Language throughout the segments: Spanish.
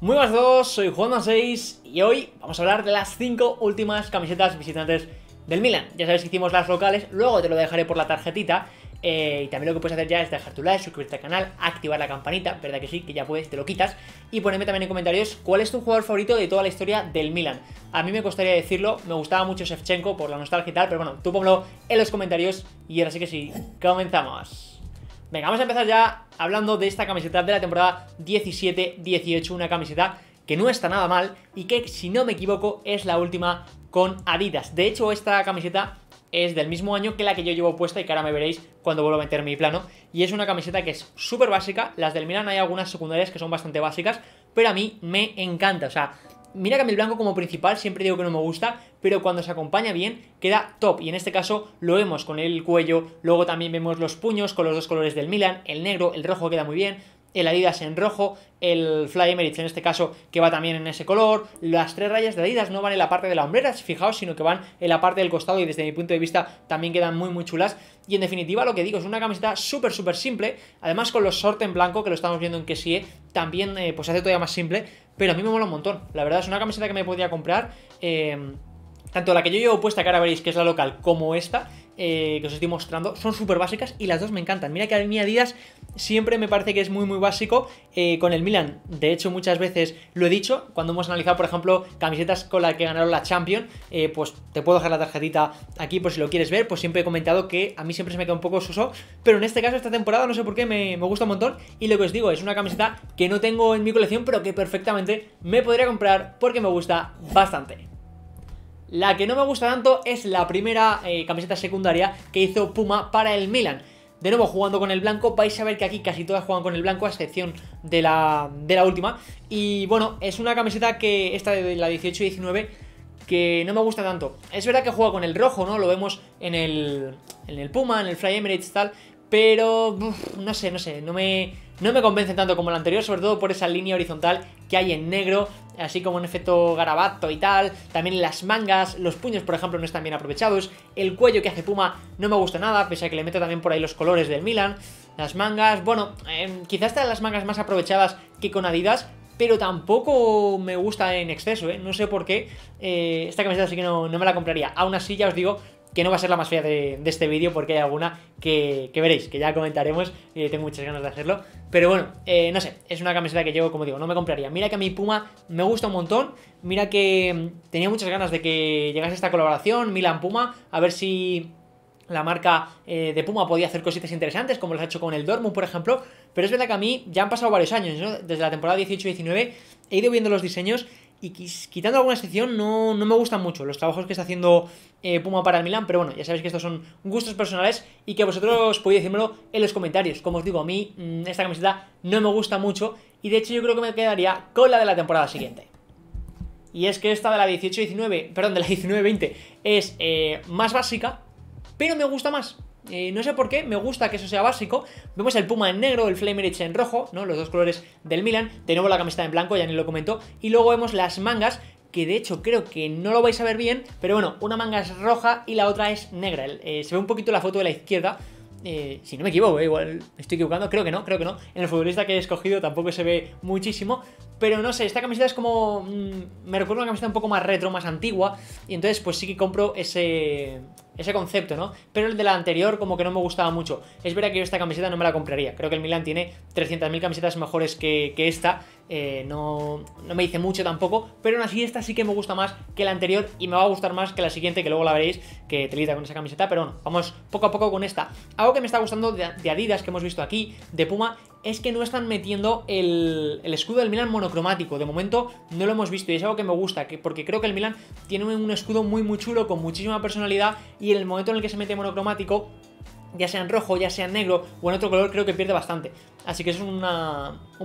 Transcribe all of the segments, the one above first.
Muy buenas a todos, soy Juanma6 y hoy vamos a hablar de las 5 últimas camisetas visitantes del Milan. Ya sabéis que hicimos las locales, luego te lo dejaré por la tarjetita. Eh, y también lo que puedes hacer ya es dejar tu like, suscribirte al canal, activar la campanita, verdad que sí, que ya puedes, te lo quitas. Y ponerme también en comentarios cuál es tu jugador favorito de toda la historia del Milan. A mí me costaría decirlo, me gustaba mucho Shevchenko por la nostalgia y tal, pero bueno, tú ponlo en los comentarios y ahora sí que sí, comenzamos. Venga, vamos a empezar ya hablando de esta camiseta de la temporada 17-18, una camiseta que no está nada mal y que, si no me equivoco, es la última con Adidas. De hecho, esta camiseta es del mismo año que la que yo llevo puesta y que ahora me veréis cuando vuelva a meter mi plano. Y es una camiseta que es súper básica, las del Milan hay algunas secundarias que son bastante básicas, pero a mí me encanta, o sea, Mira que el blanco como principal siempre digo que no me gusta, pero cuando se acompaña bien queda top. Y en este caso lo vemos con el cuello, luego también vemos los puños con los dos colores del Milan, el negro, el rojo queda muy bien, el Adidas en rojo, el Fly Emirates en este caso que va también en ese color, las tres rayas de Adidas no van en la parte de la hombrera, fijaos, sino que van en la parte del costado y desde mi punto de vista también quedan muy muy chulas y en definitiva lo que digo es una camiseta súper súper simple, además con los short en blanco que lo estamos viendo en que sí, ¿eh? también eh, pues hace todavía más simple, pero a mí me mola un montón. La verdad, es una camiseta que me podía comprar. Eh, tanto la que yo llevo puesta, que ahora veréis que es la local, como esta, eh, que os estoy mostrando son súper básicas y las dos me encantan. Mira que a mí Adidas siempre me parece que es muy muy básico eh, con el Milan. De hecho, muchas veces lo he dicho, cuando hemos analizado, por ejemplo, camisetas con las que ganaron la Champions, eh, pues te puedo dejar la tarjetita aquí por si lo quieres ver, pues siempre he comentado que a mí siempre se me queda un poco suso, pero en este caso, esta temporada, no sé por qué, me, me gusta un montón y lo que os digo, es una camiseta que no tengo en mi colección, pero que perfectamente me podría comprar porque me gusta bastante. La que no me gusta tanto es la primera eh, camiseta secundaria que hizo Puma para el Milan. De nuevo, jugando con el blanco, vais a ver que aquí casi todas juegan con el blanco, a excepción de la, última. Y bueno, es una camiseta que, esta de la 18 y 19, que no me gusta tanto. Es verdad que juega con el rojo, ¿no? Lo vemos en el, en el Puma, en el Fly Emirates, tal, pero, no sé, no sé, no me, no me convence tanto como el anterior, sobre todo por esa línea horizontal que hay en negro, así como un efecto garabato y tal, también las mangas, los puños por ejemplo no están bien aprovechados, el cuello que hace Puma no me gusta nada, pese a que le meto también por ahí los colores del Milan, las mangas, bueno, em, quizás están las mangas más aprovechadas que con Adidas, pero tampoco me gusta en exceso, ¿eh? no sé por qué. Eh, esta camiseta así que no, no, me la compraría. Aún así, ya os digo que no va a ser la más fea de, este vídeo porque hay alguna que, veréis, que ya comentaremos y tengo muchas ganas de hacerlo. Pero bueno, eh, no sé, es una camiseta que yo, como digo, no me compraría. Mira que a mi Puma me gusta un montón, mira que mm, tenía muchas ganas de que llegase esta colaboración, Milan Puma, a ver si la marca eh, de Puma podía hacer cositas interesantes, como lo ha hecho con el Dortmund, por ejemplo, pero es verdad que a mí ya han pasado varios años, ¿no? Desde la temporada 18-19 he ido viendo los diseños y quitando alguna excepción, no, me gustan mucho los trabajos que está haciendo eh, Puma para el Milan, pero bueno, ya sabéis que estos son gustos personales y que vosotros podéis decírmelo en los comentarios. Como os digo, a mí mm, esta camiseta no me gusta mucho y de hecho yo creo que me quedaría con la de la temporada siguiente. Y es que esta de la 18-19, perdón, de la 19-20 es eh, más básica, pero me gusta más. Eh, no sé por qué, me gusta que eso sea básico. Vemos el Puma en negro, el Flamerich en rojo, ¿no? Los dos colores del Milan. De nuevo la camiseta en blanco, ya ni lo comentó. Y luego vemos las mangas, que de hecho creo que no lo vais a ver bien, pero bueno, una manga es roja y la otra es negra. Eh, se ve un poquito la foto de la izquierda. Eh, si no me equivoco, igual estoy equivocando, creo que no, creo que no. En el futbolista que he escogido tampoco se ve muchísimo, pero no sé, esta camiseta es como. Mm, me recuerda a una camiseta un poco más retro, más antigua. Y entonces, pues sí que compro ese ese concepto, ¿no? Pero el de la anterior como que no me gustaba mucho. Es verdad que yo esta camiseta no me la compraría. Creo que el Milan tiene 300.000 camisetas mejores que, esta. Eh, no, me dice mucho tampoco, pero aún así esta sí que me gusta más que la anterior y me va a gustar más que la siguiente, que luego la veréis que telita con esa camiseta, pero bueno, vamos poco a poco con esta. Algo que me está gustando de Adidas que hemos visto aquí, de Puma, es que no están metiendo el, el, escudo del Milan monocromático. De momento no lo hemos visto y es algo que me gusta, porque creo que el Milan tiene un escudo muy muy chulo, con muchísima personalidad y en el momento en el que se mete monocromático, ya sea en rojo, ya sea en negro o en otro color, creo que pierde bastante. Así que es un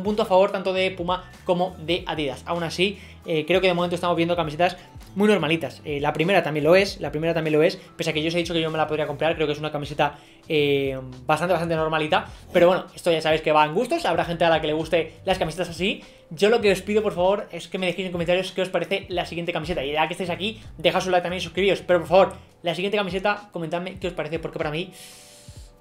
punto a favor tanto de Puma como de Adidas. Aún así, eh, creo que de momento estamos viendo camisetas muy normalitas. Eh, la primera también lo es, la primera también lo es, pese a que yo os he dicho que yo me la podría comprar, creo que es una camiseta eh, bastante, bastante normalita. Pero bueno, esto ya sabéis que va en gustos, habrá gente a la que le guste las camisetas así. Yo lo que os pido, por favor, es que me dejéis en comentarios qué os parece la siguiente camiseta. Y ya que estáis aquí, dejad un like también y suscribíos. Pero por favor, la siguiente camiseta, comentadme qué os parece, porque para mí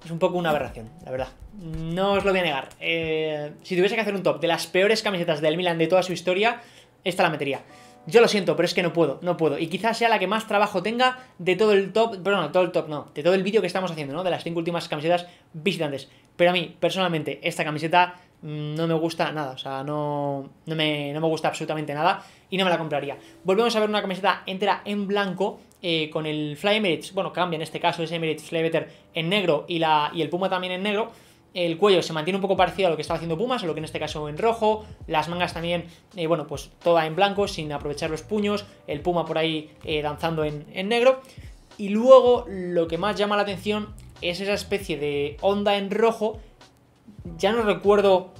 es un poco una aberración, la verdad. No os lo voy a negar. Eh, si tuviese que hacer un top de las peores camisetas del Milan de toda su historia, esta la metería yo lo siento, pero es que no puedo, no puedo. Y quizás sea la que más trabajo tenga de todo el top, perdón, no, todo el top, no, de todo el vídeo que estamos haciendo, ¿no? De las cinco últimas camisetas visitantes. Pero a mí, personalmente, esta camiseta mm, no me gusta nada, o sea, no, no, me, gusta absolutamente nada y no me la compraría. Volvemos a ver una camiseta entera en blanco eh, con el Fly Emirates, bueno, cambia en este caso ese Emirates Fly Better en negro y, la, y el Puma también en negro el cuello se mantiene un poco parecido a lo que estaba haciendo Pumas, lo que en este caso en rojo, las mangas también, eh, bueno, pues toda en blanco, sin aprovechar los puños, el Puma por ahí eh, danzando en, en negro. Y luego lo que más llama la atención es esa especie de onda en rojo, ya no recuerdo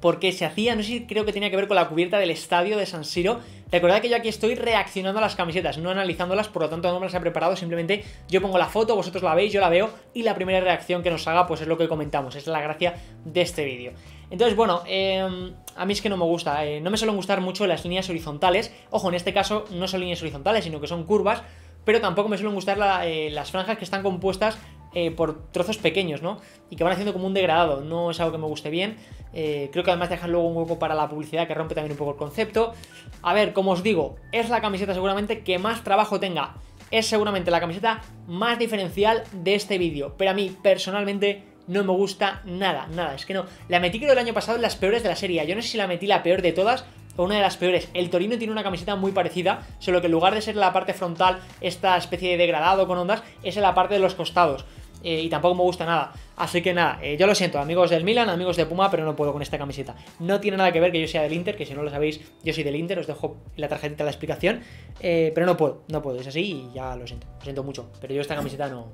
por qué se hacía, no sé si creo que tenía que ver con la cubierta del estadio de San Siro, Recordad que yo aquí estoy reaccionando a las camisetas, no analizándolas, por lo tanto no me las he preparado, simplemente yo pongo la foto, vosotros la veis, yo la veo y la primera reacción que nos haga pues es lo que comentamos, es la gracia de este vídeo. Entonces, bueno, em, a mí es que no me gusta, eh, no me suelen gustar mucho las líneas horizontales, ojo, en este caso no son líneas horizontales, sino que son curvas, pero tampoco me suelen gustar eh, las franjas que están compuestas eh, por trozos pequeños, ¿no? Y que van haciendo como un degradado, no es algo que me guste bien. Eh, creo que además dejan luego un hueco para la publicidad que rompe también un poco el concepto. A ver, como os digo, es la camiseta seguramente que más trabajo tenga. Es seguramente la camiseta más diferencial de este vídeo, pero a mí personalmente no me gusta nada, nada. Es que no, la metí creo el año pasado en las peores de la serie. Yo no sé si la metí la peor de todas, o una de las peores. El Torino tiene una camiseta muy parecida, solo que en lugar de ser la parte frontal, esta especie de degradado con ondas, es en la parte de los costados. Eh, y tampoco me gusta nada. Así que nada, eh, yo lo siento, amigos del Milan, amigos de Puma, pero no puedo con esta camiseta. No tiene nada que ver que yo sea del Inter, que si no lo sabéis, yo soy del Inter, os dejo la tarjetita de la explicación, eh, pero no puedo, no puedo, es así y ya lo siento, lo siento mucho, pero yo esta camiseta no...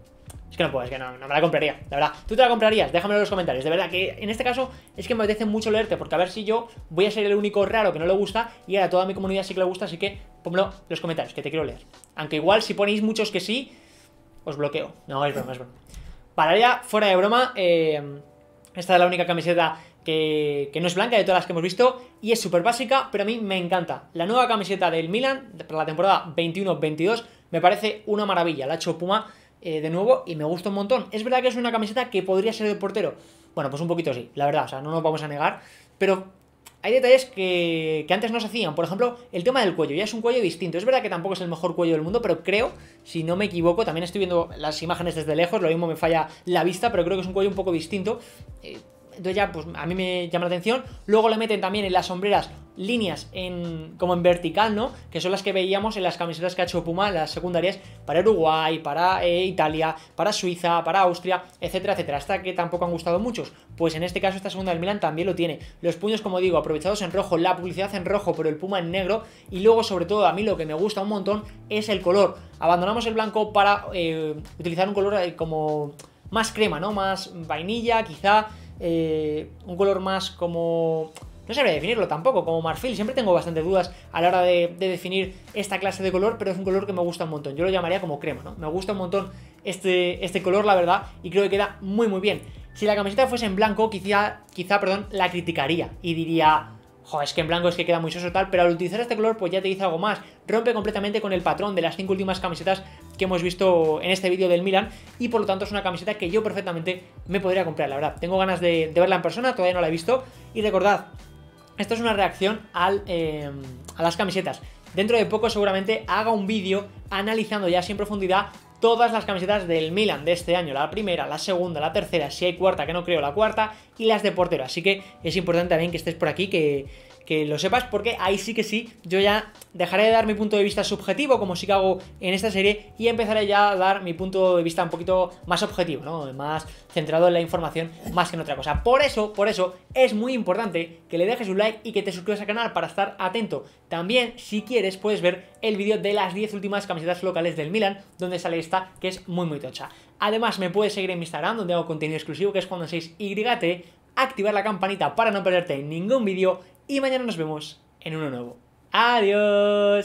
Es que no puedo, es que no, me la compraría, la verdad. ¿Tú te la comprarías? Déjame en los comentarios. De verdad que en este caso es que me apetece mucho leerte, porque a ver si yo voy a ser el único raro que no le gusta y a toda mi comunidad sí que le gusta, así que ponlo en los comentarios, que te quiero leer. Aunque igual si ponéis muchos que sí, os bloqueo. No, es broma, es para ella, fuera de broma, eh, esta es la única camiseta que, no es blanca de todas las que hemos visto y es súper básica, pero a mí me encanta. La nueva camiseta del Milan para la temporada 21-22 me parece una maravilla. La ha hecho Puma eh, de nuevo y me gusta un montón. Es verdad que es una camiseta que podría ser de portero. Bueno, pues un poquito sí, la verdad, o sea, no nos vamos a negar, pero hay detalles que, que, antes no se hacían. Por ejemplo, el tema del cuello. Ya es un cuello distinto. Es verdad que tampoco es el mejor cuello del mundo, pero creo, si no me equivoco, también estoy viendo las imágenes desde lejos, lo mismo me falla la vista, pero creo que es un cuello un poco distinto. Eh, entonces ya, pues a mí me llama la atención. Luego le meten también en las sombreras líneas en, como en vertical, ¿no? Que son las que veíamos en las camisetas que ha hecho Puma, las secundarias, para Uruguay, para eh, Italia, para Suiza, para Austria, etcétera, etcétera. Hasta que tampoco han gustado muchos. Pues en este caso esta segunda del Milan también lo tiene. Los puños, como digo, aprovechados en rojo, la publicidad en rojo, pero el Puma en negro. Y luego, sobre todo, a mí lo que me gusta un montón es el color. Abandonamos el blanco para eh, utilizar un color eh, como más crema, ¿no? Más vainilla, quizá eh, un color más como... No sabría definirlo tampoco, como marfil. Siempre tengo bastantes dudas a la hora de, definir esta clase de color, pero es un color que me gusta un montón. Yo lo llamaría como crema, ¿no? Me gusta un montón este, este color, la verdad, y creo que queda muy, muy bien. Si la camiseta fuese en blanco, quizá, quizá perdón, la criticaría y diría Joder, es que en blanco es que queda muy soso tal, pero al utilizar este color pues ya te dice algo más, rompe completamente con el patrón de las cinco últimas camisetas que hemos visto en este vídeo del Milan y por lo tanto es una camiseta que yo perfectamente me podría comprar, la verdad. Tengo ganas de, verla en persona, todavía no la he visto y recordad, esto es una reacción al, em, a las camisetas. Dentro de poco seguramente haga un vídeo analizando ya sin profundidad todas las camisetas del Milan de este año, la primera, la segunda, la tercera, si hay cuarta, que no creo, la cuarta, y las de portero. Así que es importante también que estés por aquí, que, lo sepas, porque ahí sí que sí, yo ya dejaré de dar mi punto de vista subjetivo, como sí que hago en esta serie, y empezaré ya a dar mi punto de vista un poquito más objetivo, ¿no? Más centrado en la información, más que en otra cosa. Por eso, por eso, es muy importante que le dejes un like y que te suscribas al canal para estar atento. También, si quieres, puedes ver el vídeo de las 10 últimas camisetas locales del Milan, donde sale esta, que es muy muy tocha. Además, me puedes seguir en Instagram, donde hago contenido exclusivo, que es cuando 6 yt activar la campanita para no perderte ningún vídeo y mañana nos vemos en uno nuevo. ¡Adiós!